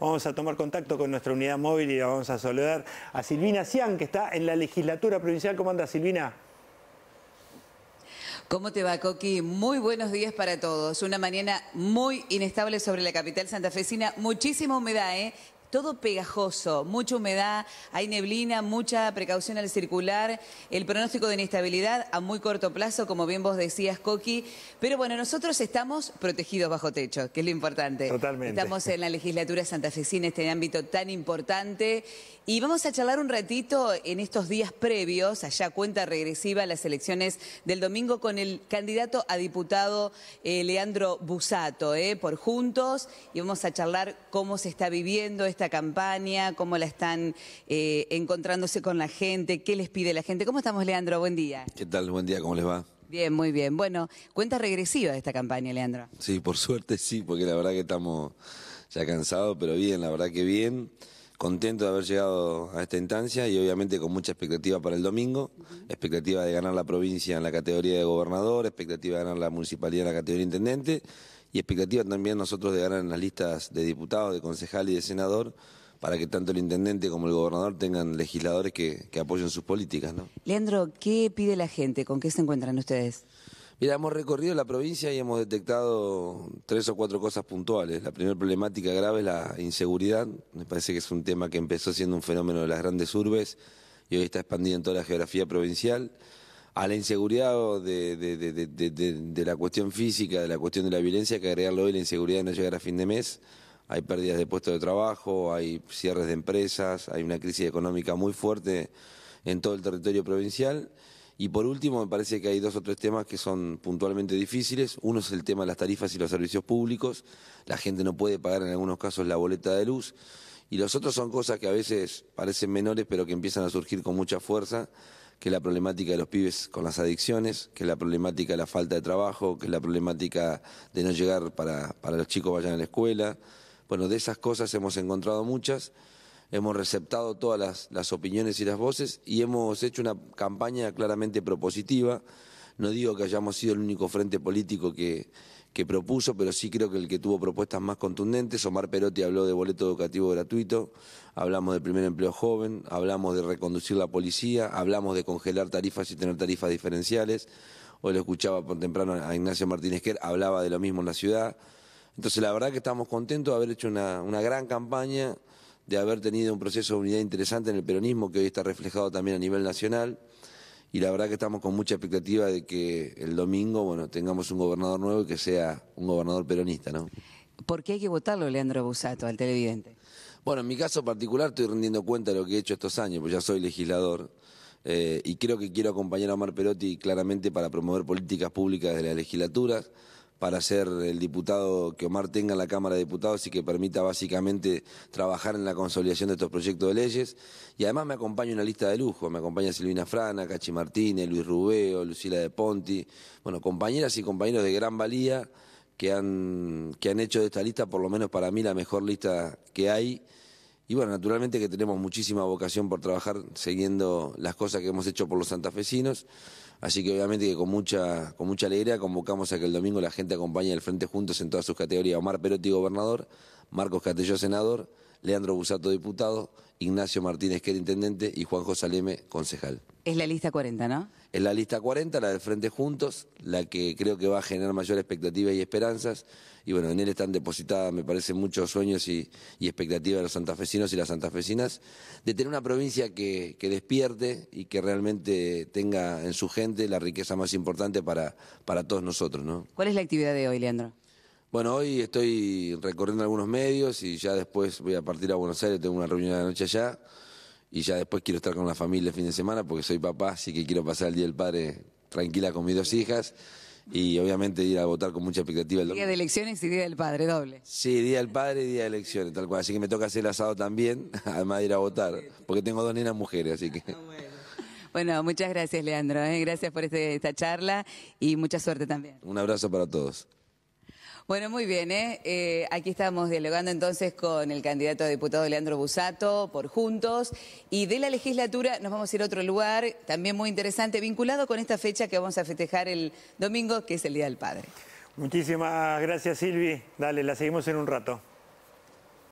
vamos a tomar contacto con nuestra unidad móvil y vamos a saludar a Silvina Cian, que está en la legislatura provincial. ¿Cómo anda Silvina? ¿Cómo te va, Coqui? Muy buenos días para todos. Una mañana muy inestable sobre la capital santafesina. Muchísima humedad, ¿eh? todo pegajoso, mucha humedad, hay neblina, mucha precaución al circular, el pronóstico de inestabilidad a muy corto plazo, como bien vos decías, Coqui. Pero bueno, nosotros estamos protegidos bajo techo, que es lo importante. Totalmente. Estamos en la legislatura santafesina, este ámbito tan importante. Y vamos a charlar un ratito en estos días previos, allá cuenta regresiva las elecciones del domingo, con el candidato a diputado eh, Leandro Busato, eh, por Juntos. Y vamos a charlar cómo se está viviendo este esta campaña? ¿Cómo la están eh, encontrándose con la gente? ¿Qué les pide la gente? ¿Cómo estamos, Leandro? Buen día. ¿Qué tal? Buen día, ¿cómo les va? Bien, muy bien. Bueno, cuenta regresiva de esta campaña, Leandro. Sí, por suerte sí, porque la verdad que estamos ya cansados, pero bien, la verdad que bien. Contento de haber llegado a esta instancia y obviamente con mucha expectativa para el domingo, expectativa de ganar la provincia en la categoría de gobernador, expectativa de ganar la municipalidad en la categoría de intendente y expectativa también nosotros de ganar en las listas de diputados, de concejal y de senador para que tanto el intendente como el gobernador tengan legisladores que, apoyen sus políticas. ¿no? Leandro, ¿qué pide la gente? ¿Con qué se encuentran ustedes? Mira, hemos recorrido la provincia y hemos detectado tres o cuatro cosas puntuales. La primera problemática grave es la inseguridad. Me parece que es un tema que empezó siendo un fenómeno de las grandes urbes y hoy está expandido en toda la geografía provincial a la inseguridad de, la cuestión física, de la cuestión de la violencia, que agregarlo hoy la inseguridad de no llegar a fin de mes. Hay pérdidas de puestos de trabajo, hay cierres de empresas, hay una crisis económica muy fuerte en todo el territorio provincial. Y por último, me parece que hay dos o tres temas que son puntualmente difíciles. Uno es el tema de las tarifas y los servicios públicos. La gente no puede pagar en algunos casos la boleta de luz. Y los otros son cosas que a veces parecen menores, pero que empiezan a surgir con mucha fuerza que la problemática de los pibes con las adicciones, que la problemática de la falta de trabajo, que es la problemática de no llegar para, para los chicos vayan a la escuela. Bueno, de esas cosas hemos encontrado muchas, hemos receptado todas las opiniones y las voces y hemos hecho una campaña claramente propositiva no digo que hayamos sido el único frente político que, que propuso, pero sí creo que el que tuvo propuestas más contundentes. Omar Perotti habló de boleto educativo gratuito, hablamos de primer empleo joven, hablamos de reconducir la policía, hablamos de congelar tarifas y tener tarifas diferenciales. Hoy lo escuchaba por temprano a Ignacio Martínez Quer, hablaba de lo mismo en la ciudad. Entonces la verdad que estamos contentos de haber hecho una, una gran campaña, de haber tenido un proceso de unidad interesante en el peronismo que hoy está reflejado también a nivel nacional y la verdad que estamos con mucha expectativa de que el domingo, bueno, tengamos un gobernador nuevo y que sea un gobernador peronista, ¿no? ¿Por qué hay que votarlo, Leandro Busato, al televidente? Bueno, en mi caso particular estoy rendiendo cuenta de lo que he hecho estos años, pues ya soy legislador. Eh, y creo que quiero acompañar a Omar Perotti claramente para promover políticas públicas de las legislaturas para ser el diputado que Omar tenga en la Cámara de Diputados y que permita básicamente trabajar en la consolidación de estos proyectos de leyes. Y además me acompaña una lista de lujo, me acompaña Silvina Frana, Cachi Martínez, Luis Rubeo, Lucila de Ponti, bueno, compañeras y compañeros de gran valía que han, que han hecho de esta lista, por lo menos para mí, la mejor lista que hay. Y bueno, naturalmente que tenemos muchísima vocación por trabajar siguiendo las cosas que hemos hecho por los santafesinos. Así que obviamente que con mucha, con mucha alegría convocamos a que el domingo la gente acompañe al Frente Juntos en todas sus categorías. Omar Perotti, gobernador, Marcos Catelló, senador, Leandro Busato, diputado, Ignacio Martínez, que era intendente, y Juan José Leme, concejal. Es la lista 40, ¿no? Es la lista 40, la del Frente Juntos, la que creo que va a generar mayor expectativa y esperanzas. Y bueno, en él están depositadas, me parece, muchos sueños y, expectativas de los santafesinos y las santafesinas de tener una provincia que, despierte y que realmente tenga en su gente la riqueza más importante para, para todos nosotros. ¿no? ¿Cuál es la actividad de hoy, Leandro? Bueno, hoy estoy recorriendo algunos medios y ya después voy a partir a Buenos Aires, tengo una reunión de la noche allá y ya después quiero estar con la familia el fin de semana porque soy papá, así que quiero pasar el Día del Padre tranquila con mis dos hijas y obviamente ir a votar con mucha expectativa. El día de elecciones y día del padre, doble. Sí, día del padre y día de elecciones, tal cual. Así que me toca hacer el asado también, además de ir a votar, porque tengo dos nenas mujeres, así que... Ah, bueno, muchas gracias, Leandro. ¿eh? Gracias por este, esta charla y mucha suerte también. Un abrazo para todos. Bueno, muy bien. ¿eh? Eh, aquí estamos dialogando entonces con el candidato a diputado Leandro Busato por Juntos. Y de la legislatura nos vamos a ir a otro lugar también muy interesante, vinculado con esta fecha que vamos a festejar el domingo, que es el Día del Padre. Muchísimas gracias, Silvi. Dale, la seguimos en un rato.